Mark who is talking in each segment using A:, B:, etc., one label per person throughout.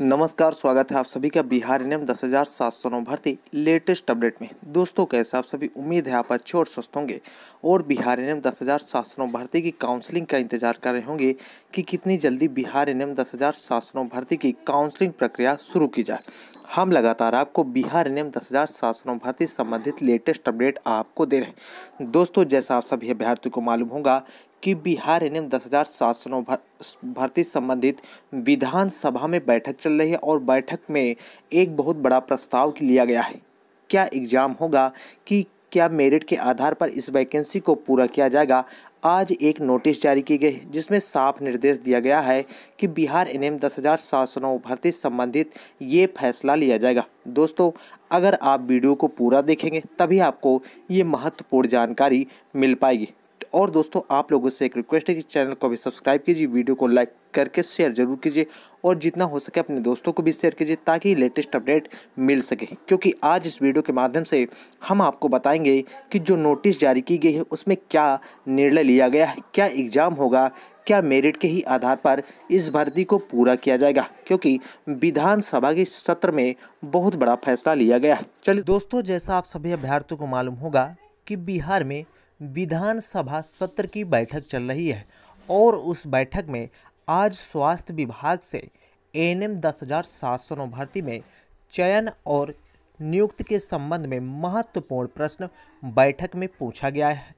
A: नमस्कार स्वागत है आप सभी का बिहार एन दस हज़ार सात सौ नौ भर्ती लेटेस्ट अपडेट में दोस्तों कैसे आप सभी उम्मीद है आप अच्छे और स्वस्थ होंगे और बिहार एन दस हज़ार सात सौ नौ भर्ती की काउंसलिंग का इंतजार कर रहे होंगे कि कितनी जल्दी बिहार एन दस हज़ार सात सौ नौ भर्ती की काउंसलिंग प्रक्रिया शुरू की जाए हम लगातार आपको बिहार एन दस हज़ार सात सौ नौ भर्ती संबंधित लेटेस्ट अपडेट आपको दे रहे हैं दोस्तों जैसा आप सभी अभ्यर्थियों को मालूम होगा कि बिहार एन एम दस हज़ार सात सौ नौ भर्ती संबंधित विधानसभा में बैठक चल रही है और बैठक में एक बहुत बड़ा प्रस्ताव लिया गया है क्या एग्ज़ाम होगा कि क्या मेरिट के आधार पर इस वैकेंसी को पूरा किया जाएगा आज एक नोटिस जारी की गई जिसमें साफ निर्देश दिया गया है कि बिहार एन एम दस हज़ार सात सौ नौ भर्ती संबंधित ये फैसला लिया जाएगा दोस्तों अगर आप वीडियो को पूरा देखेंगे तभी आपको ये महत्वपूर्ण जानकारी मिल पाएगी और दोस्तों आप लोगों से एक रिक्वेस्ट है कि चैनल को भी सब्सक्राइब कीजिए वीडियो को लाइक करके शेयर जरूर कीजिए और जितना हो सके अपने दोस्तों को भी शेयर कीजिए ताकि लेटेस्ट अपडेट मिल सके क्योंकि आज इस वीडियो के माध्यम से हम आपको बताएंगे कि जो नोटिस जारी की गई है उसमें क्या निर्णय लिया गया है क्या एग्ज़ाम होगा क्या मेरिट के ही आधार पर इस भर्ती को पूरा किया जाएगा क्योंकि विधानसभा के सत्र में बहुत बड़ा फैसला लिया गया है चलिए दोस्तों जैसा आप सभी अभ्यर्थियों को मालूम होगा कि बिहार में विधानसभा सत्र की बैठक चल रही है और उस बैठक में आज स्वास्थ्य विभाग से एन एम दस हज़ार सात सौ भर्ती में चयन और नियुक्ति के संबंध में महत्वपूर्ण प्रश्न बैठक में पूछा गया है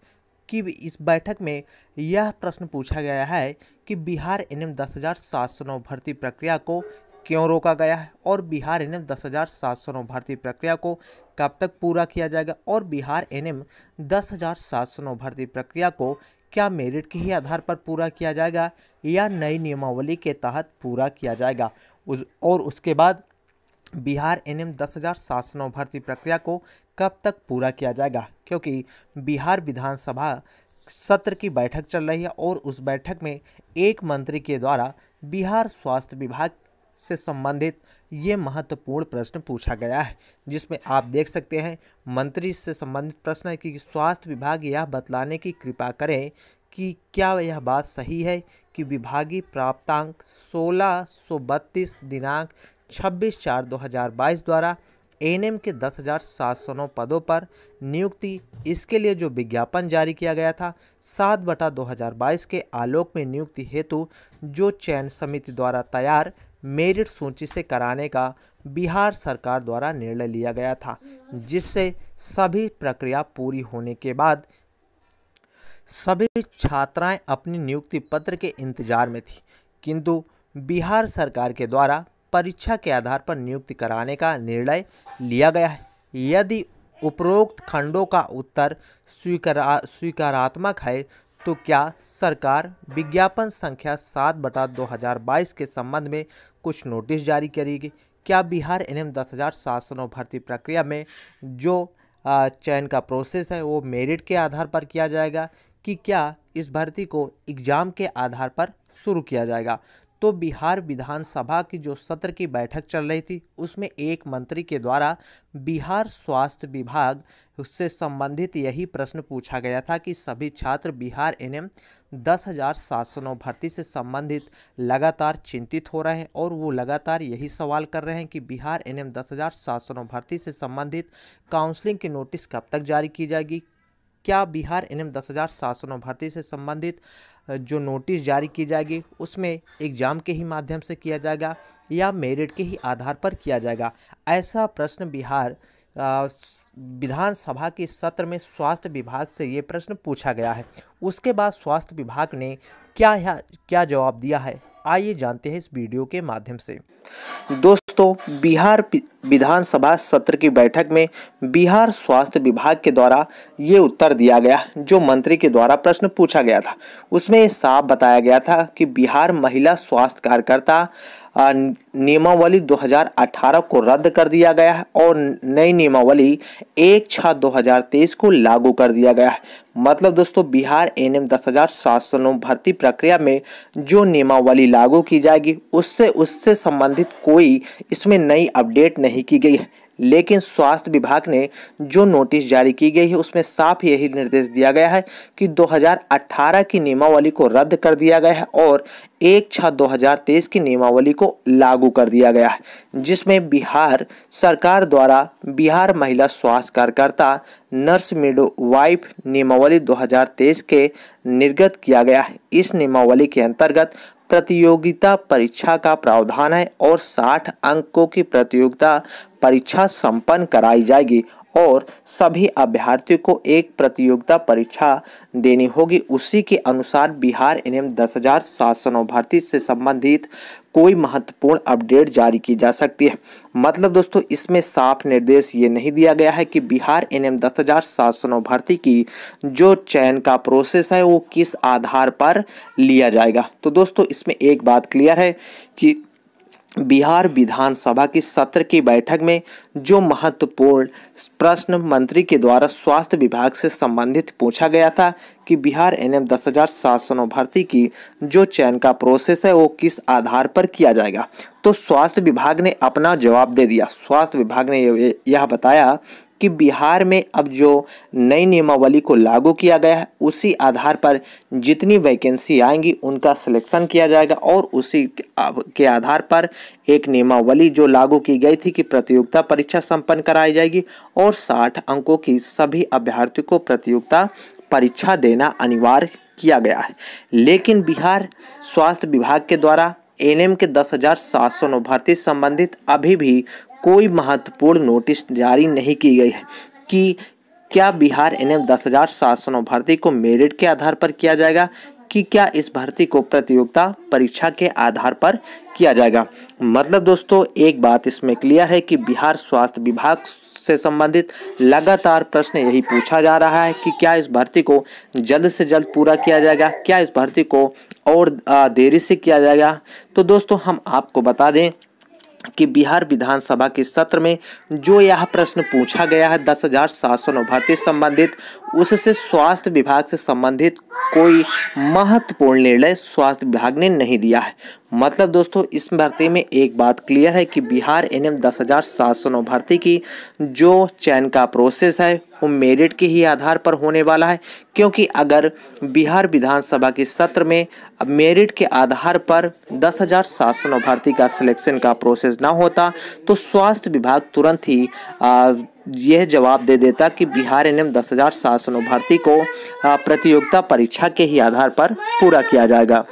A: कि इस बैठक में यह प्रश्न पूछा गया है कि बिहार एन एम दस हज़ार सात सौ भर्ती प्रक्रिया को क्यों रोका गया है और बिहार एन एम दस हज़ार सात सौ नौ भर्ती प्रक्रिया को कब तक पूरा किया जाएगा और बिहार एन एम दस हज़ार सात सौ नौ भर्ती प्रक्रिया को क्या मेरिट के ही आधार पर पूरा किया जाएगा या नई नियमावली के तहत पूरा किया जाएगा उस और उसके बाद बिहार एन एम दस हज़ार सात सौ नौ भर्ती प्रक्रिया को कब तक पूरा किया जाएगा क्योंकि बिहार विधानसभा सत्र की बैठक चल रही है और उस बैठक में एक मंत्री के द्वारा बिहार स्वास्थ्य विभाग से संबंधित ये महत्वपूर्ण प्रश्न पूछा गया है जिसमें आप देख सकते हैं मंत्री से संबंधित प्रश्न है कि स्वास्थ्य विभाग यह बतलाने की कृपा करें कि क्या यह बात सही है कि विभागीय प्राप्तांक सोलह सौ बत्तीस दिनांक छब्बीस चार दो हज़ार बाईस द्वारा एनएम के दस हज़ार सात सौ नौ पदों पर नियुक्ति इसके लिए जो विज्ञापन जारी किया गया था सात बटा दो हज़ार बाईस के आलोक में नियुक्ति हेतु जो चयन समिति द्वारा तैयार मेरिट सूची से कराने का बिहार सरकार द्वारा निर्णय लिया गया था जिससे सभी प्रक्रिया पूरी होने के बाद सभी छात्राएं अपनी नियुक्ति पत्र के इंतजार में थीं किंतु बिहार सरकार के द्वारा परीक्षा के आधार पर नियुक्ति कराने का निर्णय लिया गया है यदि उपरोक्त खंडों का उत्तर स्वीकारा स्वीकारात्मक है तो क्या सरकार विज्ञापन संख्या सात बटा दो हज़ार बाईस के संबंध में कुछ नोटिस जारी करेगी क्या बिहार एन एम दस हज़ार सात सौ नौ भर्ती प्रक्रिया में जो चयन का प्रोसेस है वो मेरिट के आधार पर किया जाएगा कि क्या इस भर्ती को एग्ज़ाम के आधार पर शुरू किया जाएगा तो बिहार विधानसभा की जो सत्र की बैठक चल रही थी उसमें एक मंत्री के द्वारा बिहार स्वास्थ्य विभाग से संबंधित यही प्रश्न पूछा गया था कि सभी छात्र बिहार एन एम दस हज़ार सात सौ नौ भर्ती से संबंधित लगातार चिंतित हो रहे हैं और वो लगातार यही सवाल कर रहे हैं कि बिहार एन एम दस हज़ार सात सौ नौ भर्ती से संबंधित काउंसलिंग की नोटिस कब तक जारी की जाएगी क्या बिहार एन एम दस हज़ार सात सौ नौ भर्ती से संबंधित जो नोटिस जारी की जाएगी उसमें एग्जाम के ही माध्यम से किया जाएगा या मेरिट के ही आधार पर किया जाएगा ऐसा प्रश्न बिहार विधानसभा के सत्र में स्वास्थ्य विभाग से ये प्रश्न पूछा गया है उसके बाद स्वास्थ्य विभाग ने क्या क्या जवाब दिया है आइए जानते हैं इस वीडियो के माध्यम से दोस्तों बिहार विधानसभा सत्र की बैठक में बिहार स्वास्थ्य विभाग के द्वारा ये उत्तर दिया गया जो मंत्री के द्वारा प्रश्न पूछा गया था उसमें साफ बताया गया था कि बिहार महिला स्वास्थ्य कार्यकर्ता नियमावली 2018 को रद्द कर दिया गया है और नई नियमावली एक छः तेईस को लागू कर दिया गया है मतलब दोस्तों बिहार एन एम दस हज़ार सात सौ नौ भर्ती प्रक्रिया में जो नियमावली लागू की जाएगी उससे उससे संबंधित कोई इसमें नई अपडेट नहीं की गई है लेकिन स्वास्थ्य विभाग ने जो नोटिस जारी की गई है उसमें साफ यही निर्देश दिया गया है कि 2018 की नियमावली को रद्द कर दिया गया है और एक छः दो हज़ार तेईस की नियमावली को लागू कर दिया गया है जिसमें बिहार सरकार द्वारा बिहार महिला स्वास्थ्य कार्यकर्ता नर्स मिडो वाइफ नियमावली 2023 के निर्गत किया गया है इस नियमावली के अंतर्गत प्रतियोगिता परीक्षा का प्रावधान है और 60 अंकों की प्रतियोगिता परीक्षा संपन्न कराई जाएगी और सभी अभ्यर्थियों को एक प्रतियोगिता परीक्षा देनी होगी उसी के अनुसार बिहार एन एम दस हज़ार सात सौ नौ भर्ती से संबंधित कोई महत्वपूर्ण अपडेट जारी की जा सकती है मतलब दोस्तों इसमें साफ निर्देश ये नहीं दिया गया है कि बिहार एन एम दस हज़ार सात सौ नौ भर्ती की जो चयन का प्रोसेस है वो किस आधार पर लिया जाएगा तो दोस्तों इसमें एक बात क्लियर है कि बिहार विधानसभा की सत्र की बैठक में जो महत्वपूर्ण प्रश्न मंत्री के द्वारा स्वास्थ्य विभाग से संबंधित पूछा गया था कि बिहार एन एम दस हज़ार सात भर्ती की जो चयन का प्रोसेस है वो किस आधार पर किया जाएगा तो स्वास्थ्य विभाग ने अपना जवाब दे दिया स्वास्थ्य विभाग ने यह बताया कि बिहार में अब जो नई नियमावली को लागू किया गया है उसी आधार पर जितनी वैकेंसी आएंगी उनका सिलेक्शन किया जाएगा और उसी के आधार पर एक नियमावली जो लागू की गई थी कि प्रतियोगिता परीक्षा संपन्न कराई जाएगी और 60 अंकों की सभी अभ्यर्थियों को प्रतियोगिता परीक्षा देना अनिवार्य किया गया है लेकिन बिहार स्वास्थ्य विभाग के द्वारा एनएम के दस हजार सात सौ नौ भर्ती संबंधित अभी भी कोई महत्वपूर्ण नोटिस जारी नहीं की गई है कि क्या बिहार एनएम दस हजार सात सौ नौ भर्ती को मेरिट के आधार पर किया जाएगा कि क्या इस भर्ती को प्रतियोगिता परीक्षा के आधार पर किया जाएगा मतलब दोस्तों एक बात इसमें क्लियर है कि बिहार स्वास्थ्य विभाग से संबंधित लगातार प्रश्न यही पूछा जा रहा है कि क्या इस भर्ती को जल्द से जल्द पूरा किया जाएगा क्या इस भर्ती को और देरी से किया जाएगा तो दोस्तों हम आपको बता दें कि बिहार विधानसभा के सत्र में जो यह प्रश्न पूछा गया है दस हजार सात सौ भर्ती संबंधित उससे स्वास्थ्य विभाग से संबंधित कोई महत्वपूर्ण निर्णय स्वास्थ्य विभाग ने नहीं दिया है मतलब दोस्तों इस भर्ती में एक बात क्लियर है कि बिहार एन एम दस हज़ार भर्ती की जो चयन का प्रोसेस है वो मेरिट के ही आधार पर होने वाला है क्योंकि अगर बिहार विधानसभा के सत्र में मेरिट के आधार पर दस हज़ार सात सौ भर्ती का सिलेक्शन का प्रोसेस ना होता तो स्वास्थ्य विभाग तुरंत ही आ, यह जवाब दे देता कि बिहार एन एम दस हज़ार सात सौ भर्ती को प्रतियोगिता परीक्षा के ही आधार पर पूरा किया जाएगा